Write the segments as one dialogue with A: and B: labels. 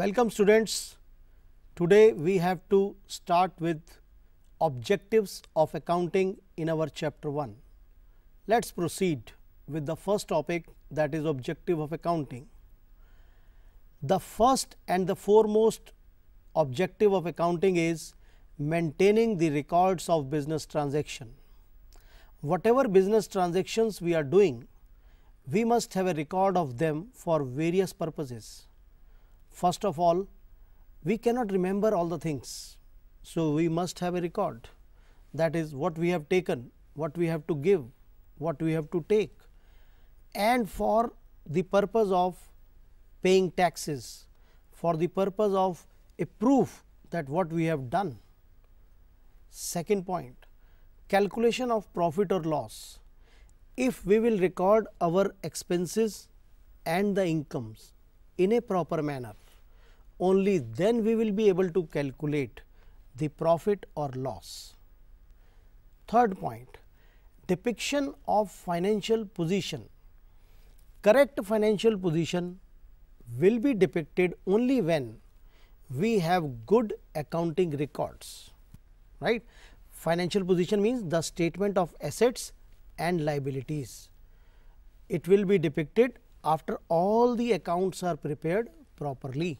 A: Welcome students. Today we have to start with objectives of accounting in our chapter 1. Let's proceed with the first topic that is objective of accounting. The first and the foremost objective of accounting is maintaining the records of business transaction. Whatever business transactions we are doing, we must have a record of them for various purposes First of all, we cannot remember all the things. So, we must have a record that is what we have taken, what we have to give, what we have to take and for the purpose of paying taxes, for the purpose of a proof that what we have done. Second point, calculation of profit or loss. If we will record our expenses and the incomes in a proper manner, only then we will be able to calculate the profit or loss. Third point, depiction of financial position. Correct financial position will be depicted only when we have good accounting records, right. Financial position means the statement of assets and liabilities. It will be depicted after all the accounts are prepared properly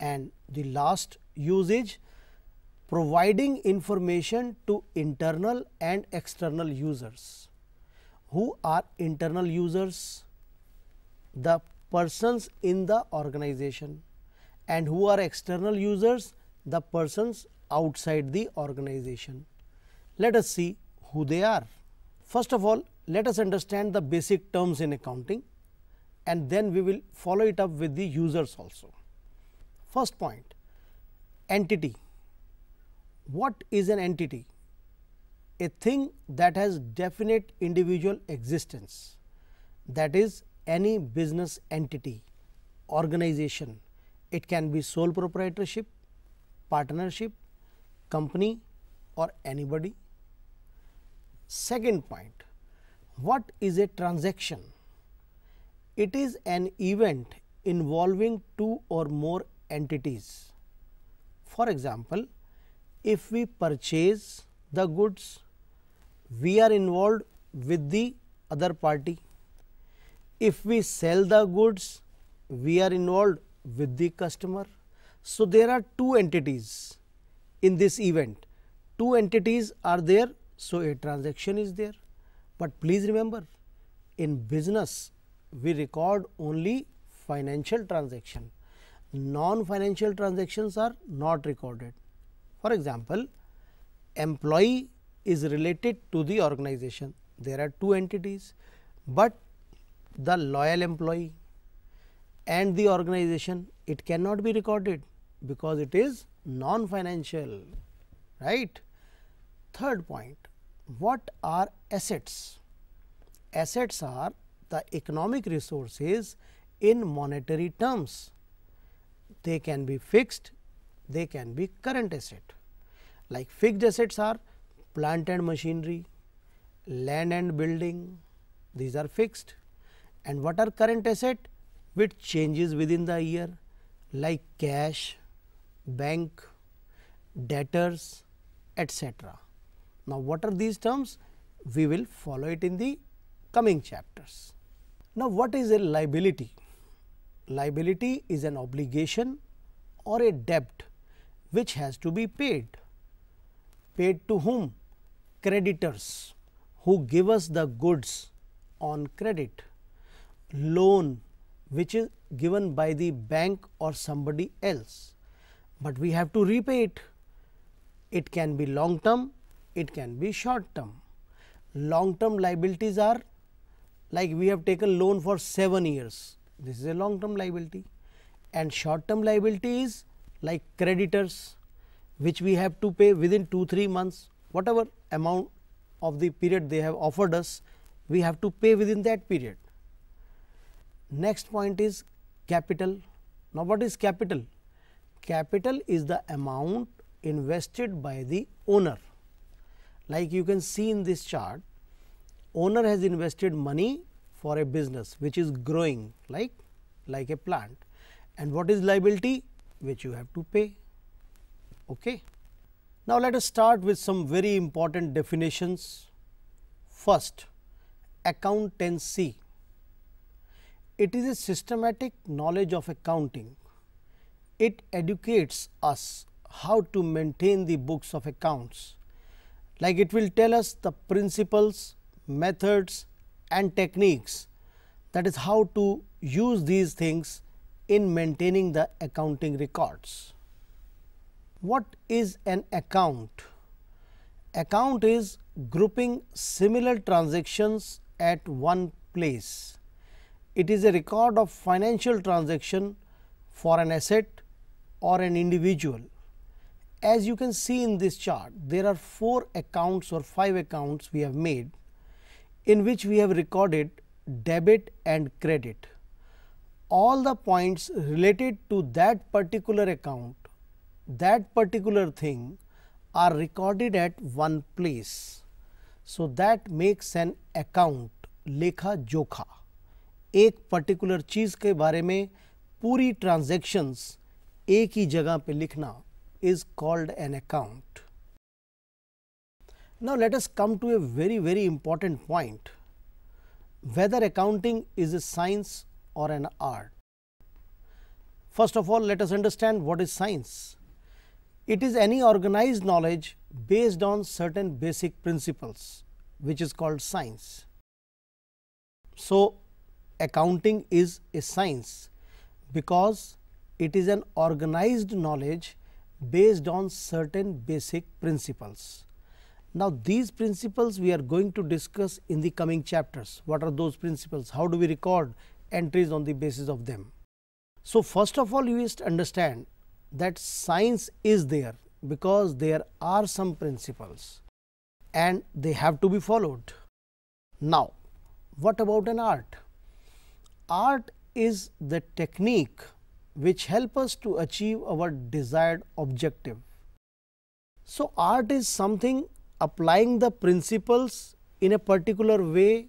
A: and the last usage providing information to internal and external users. Who are internal users? The persons in the organization and who are external users? The persons outside the organization. Let us see who they are. First of all, let us understand the basic terms in accounting and then we will follow it up with the users also. First point entity. What is an entity? A thing that has definite individual existence that is any business entity, organization. It can be sole proprietorship, partnership, company or anybody. Second point, what is a transaction? It is an event involving two or more entities. For example, if we purchase the goods, we are involved with the other party. If we sell the goods, we are involved with the customer. So, there are two entities in this event, two entities are there. So, a transaction is there, but please remember in business we record only financial transaction non-financial transactions are not recorded. For example, employee is related to the organization. There are two entities, but the loyal employee and the organization it cannot be recorded because it is non-financial, right. Third point, what are assets? Assets are the economic resources in monetary terms they can be fixed, they can be current asset. Like fixed assets are plant and machinery, land and building, these are fixed. And what are current asset? Which changes within the year like cash, bank, debtors, etc. Now, what are these terms? We will follow it in the coming chapters. Now, what is a liability? liability is an obligation or a debt which has to be paid. Paid to whom? Creditors who give us the goods on credit. Loan which is given by the bank or somebody else, but we have to repay it. It can be long term, it can be short term. Long term liabilities are like we have taken loan for 7 years this is a long term liability and short term liability is like creditors which we have to pay within 2-3 months whatever amount of the period they have offered us we have to pay within that period. Next point is capital. Now, what is capital? Capital is the amount invested by the owner. Like you can see in this chart, owner has invested money for a business which is growing like like a plant and what is liability which you have to pay okay now let us start with some very important definitions first accountancy it is a systematic knowledge of accounting it educates us how to maintain the books of accounts like it will tell us the principles methods and techniques that is how to use these things in maintaining the accounting records. What is an account? Account is grouping similar transactions at one place. It is a record of financial transaction for an asset or an individual. As you can see in this chart, there are four accounts or five accounts we have made in which we have recorded debit and credit. All the points related to that particular account, that particular thing are recorded at one place. So, that makes an account लेखा जोखा एक particular चीज़ के बारे में पूरी transactions एक ही जगह पे लिखना is called an account. Now, let us come to a very, very important point whether accounting is a science or an art. First of all, let us understand what is science. It is any organized knowledge based on certain basic principles, which is called science. So, accounting is a science because it is an organized knowledge based on certain basic principles. Now, these principles we are going to discuss in the coming chapters. What are those principles? How do we record entries on the basis of them? So, first of all, you must understand that science is there because there are some principles and they have to be followed. Now, what about an art? Art is the technique which help us to achieve our desired objective. So, art is something applying the principles in a particular way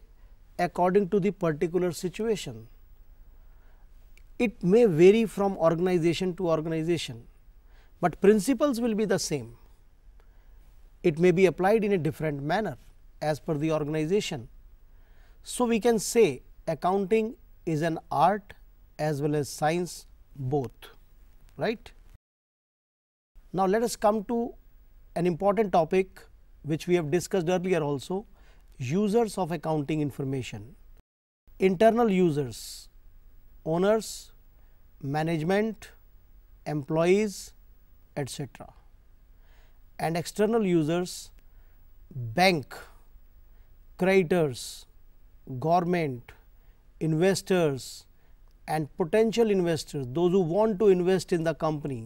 A: according to the particular situation. It may vary from organization to organization, but principles will be the same. It may be applied in a different manner as per the organization. So, we can say accounting is an art as well as science both, right. Now, let us come to an important topic which we have discussed earlier also users of accounting information internal users owners management employees etc and external users bank creditors government investors and potential investors those who want to invest in the company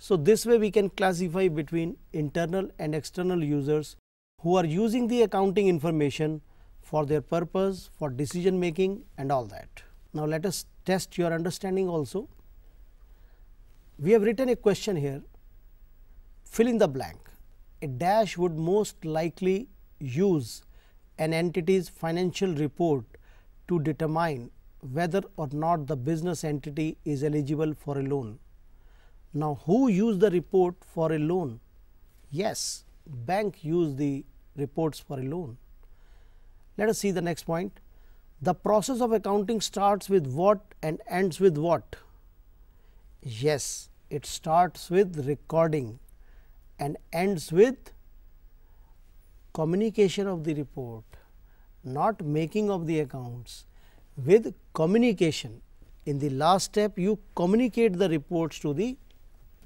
A: so, this way we can classify between internal and external users who are using the accounting information for their purpose, for decision making and all that. Now, let us test your understanding also. We have written a question here, fill in the blank. A dash would most likely use an entity's financial report to determine whether or not the business entity is eligible for a loan. Now, who used the report for a loan? Yes, bank used the reports for a loan. Let us see the next point. The process of accounting starts with what and ends with what? Yes, it starts with recording and ends with communication of the report, not making of the accounts, with communication. In the last step, you communicate the reports to the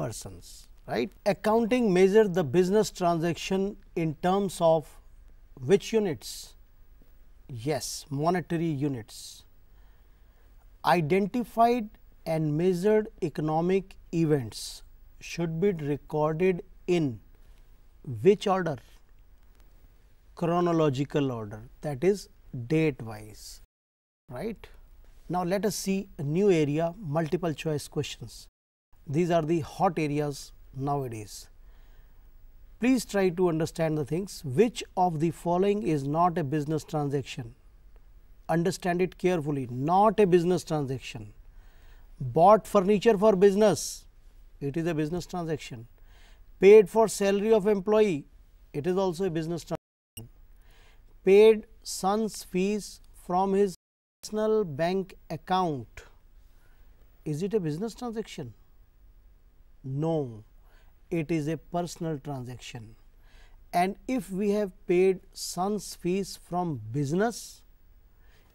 A: persons right. Accounting measure the business transaction in terms of which units? Yes, monetary units. Identified and measured economic events should be recorded in which order? Chronological order that is date wise, right. Now, let us see a new area multiple choice questions these are the hot areas nowadays. Please try to understand the things which of the following is not a business transaction. Understand it carefully not a business transaction. Bought furniture for business it is a business transaction. Paid for salary of employee it is also a business transaction. Paid son's fees from his personal bank account is it a business transaction? No, it is a personal transaction. And if we have paid son's fees from business,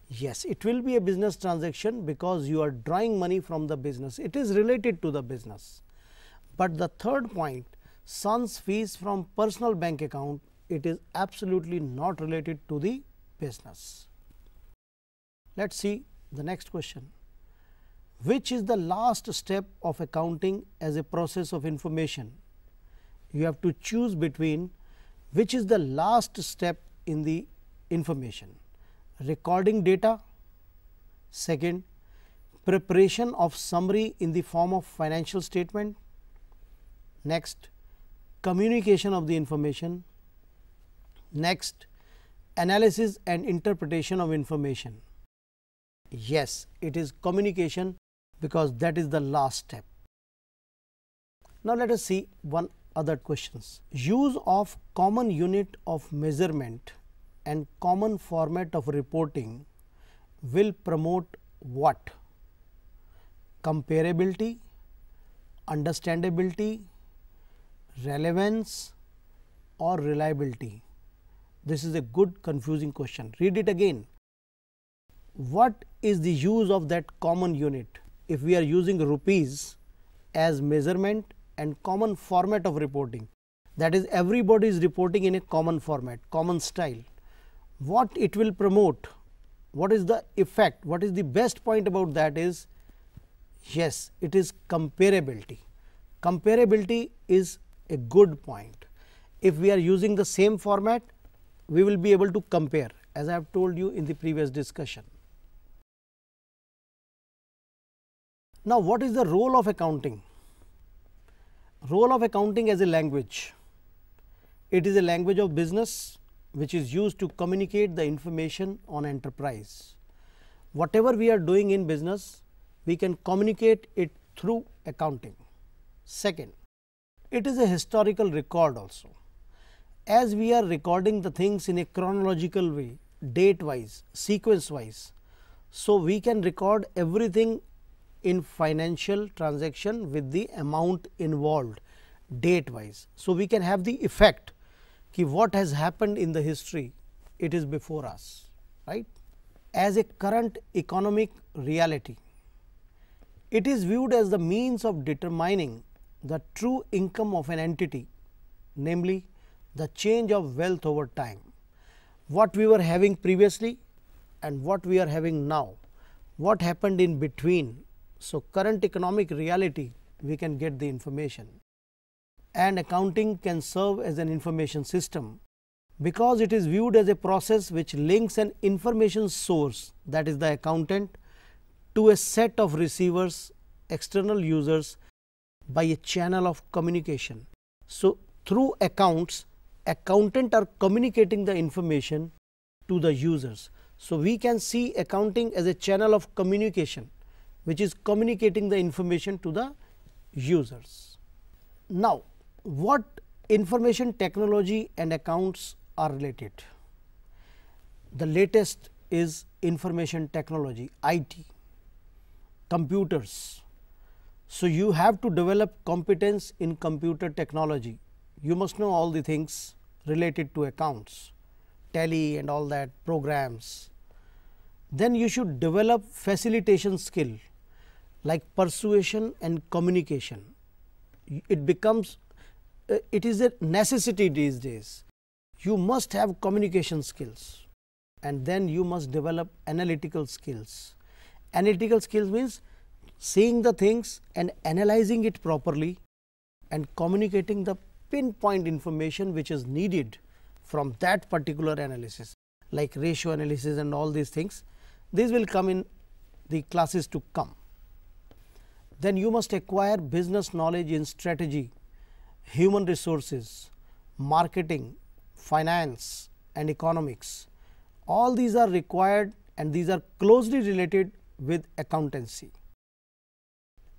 A: yes, it will be a business transaction because you are drawing money from the business. It is related to the business. But the third point, son's fees from personal bank account, it is absolutely not related to the business. Let us see the next question which is the last step of accounting as a process of information. You have to choose between which is the last step in the information, recording data, second preparation of summary in the form of financial statement, next communication of the information, next analysis and interpretation of information. Yes, it is communication because that is the last step. Now, let us see one other questions. Use of common unit of measurement and common format of reporting will promote what? Comparability, understandability, relevance or reliability? This is a good confusing question. Read it again. What is the use of that common unit? if we are using rupees as measurement and common format of reporting that is everybody is reporting in a common format, common style. What it will promote, what is the effect, what is the best point about that is yes, it is comparability. Comparability is a good point. If we are using the same format, we will be able to compare as I have told you in the previous discussion. Now, what is the role of accounting? Role of accounting as a language. It is a language of business which is used to communicate the information on enterprise. Whatever we are doing in business, we can communicate it through accounting. Second, it is a historical record also. As we are recording the things in a chronological way, date wise, sequence wise, so we can record everything in financial transaction with the amount involved date wise. So, we can have the effect ki what has happened in the history it is before us right. As a current economic reality it is viewed as the means of determining the true income of an entity namely the change of wealth over time. What we were having previously and what we are having now, what happened in between so, current economic reality we can get the information and accounting can serve as an information system because it is viewed as a process which links an information source that is the accountant to a set of receivers external users by a channel of communication. So, through accounts accountant are communicating the information to the users. So, we can see accounting as a channel of communication which is communicating the information to the users. Now, what information technology and accounts are related? The latest is information technology IT, computers. So, you have to develop competence in computer technology. You must know all the things related to accounts, tally and all that programs. Then you should develop facilitation skill like persuasion and communication. It becomes, uh, it is a necessity these days. You must have communication skills and then you must develop analytical skills. Analytical skills means seeing the things and analyzing it properly and communicating the pinpoint information which is needed from that particular analysis like ratio analysis and all these things. These will come in the classes to come then you must acquire business knowledge in strategy, human resources, marketing, finance and economics. All these are required and these are closely related with accountancy.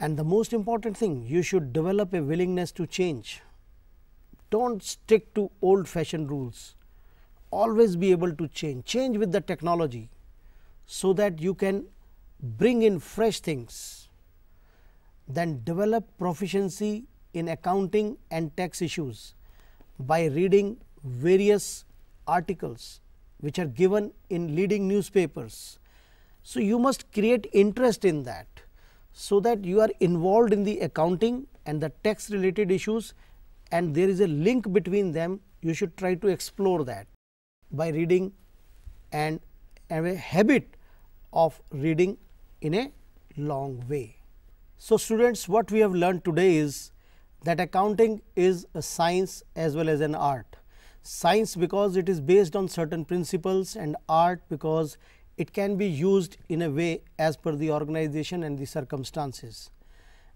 A: And the most important thing, you should develop a willingness to change. Don't stick to old fashioned rules. Always be able to change. Change with the technology so that you can bring in fresh things then develop proficiency in accounting and tax issues by reading various articles which are given in leading newspapers. So, you must create interest in that, so that you are involved in the accounting and the tax related issues and there is a link between them, you should try to explore that by reading and have a habit of reading in a long way. So, students what we have learned today is that accounting is a science as well as an art. Science because it is based on certain principles and art because it can be used in a way as per the organization and the circumstances.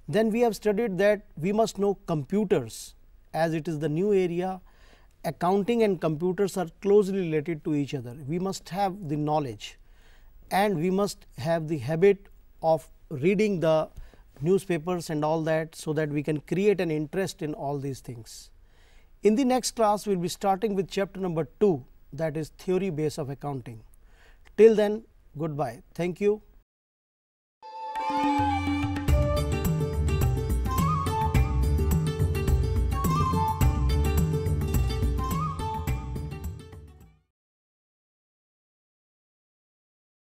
A: Then we have studied that we must know computers as it is the new area accounting and computers are closely related to each other. We must have the knowledge and we must have the habit of reading the newspapers and all that so that we can create an interest in all these things. In the next class, we will be starting with chapter number 2 that is theory base of accounting. Till then, goodbye. Thank you.